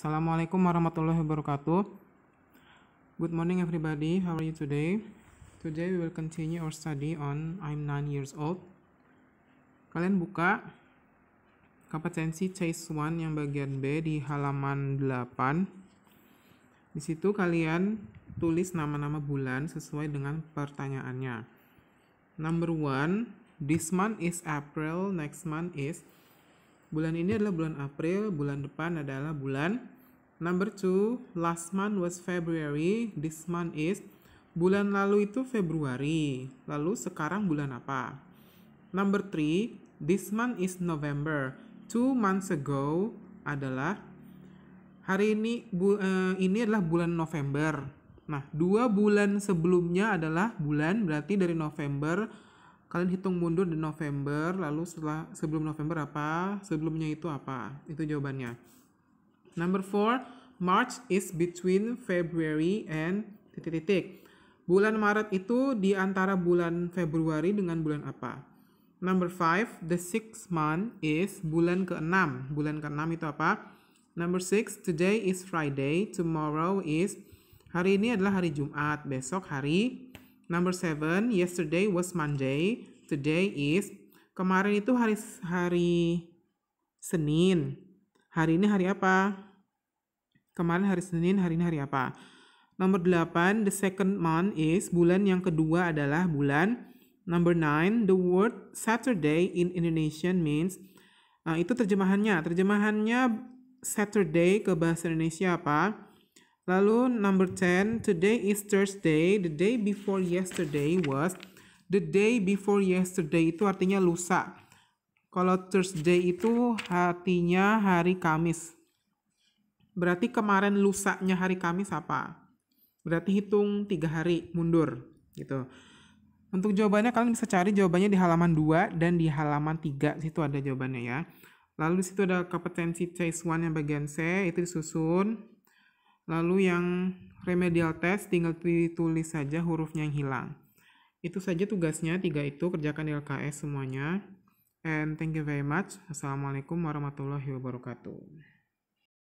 Assalamualaikum warahmatullahi wabarakatuh. Good morning everybody. How are you today? Today we will continue our study on I'm 9 years old. Kalian buka kompetensi chase 1 yang bagian B di halaman 8. Di situ kalian tulis nama-nama bulan sesuai dengan pertanyaannya. Number one, this month is April, next month is Bulan ini adalah bulan April, bulan depan adalah bulan. Number two, last month was February, this month is. Bulan lalu itu Februari, lalu sekarang bulan apa? Number three, this month is November. Two months ago adalah hari ini bu, uh, ini adalah bulan November. Nah, dua bulan sebelumnya adalah bulan berarti dari November kalian hitung mundur di November lalu setelah sebelum November apa sebelumnya itu apa itu jawabannya number four March is between February and titik titik bulan Maret itu di antara bulan Februari dengan bulan apa number five the sixth month is bulan keenam bulan keenam itu apa number six today is Friday tomorrow is hari ini adalah hari Jumat besok hari Number seven, yesterday was Monday. Today is kemarin itu hari hari Senin. Hari ini hari apa? Kemarin hari Senin, hari ini hari apa? Number 8, the second month is bulan yang kedua adalah bulan. Number nine, the word Saturday in Indonesian means uh, itu terjemahannya. Terjemahannya Saturday ke bahasa Indonesia apa? Lalu number 10, today is Thursday. The day before yesterday was the day before yesterday itu artinya lusa. Kalau Thursday itu artinya hari Kamis. Berarti kemarin lusanya hari Kamis apa? Berarti hitung tiga hari mundur gitu. Untuk jawabannya kalian bisa cari jawabannya di halaman 2 dan di halaman 3 situ ada jawabannya ya. Lalu di situ ada kompetensi case 1 yang bagian C itu disusun Lalu yang remedial test tinggal ditulis saja hurufnya yang hilang. Itu saja tugasnya, tiga itu kerjakan di LKS semuanya. And thank you very much. Assalamualaikum warahmatullahi wabarakatuh.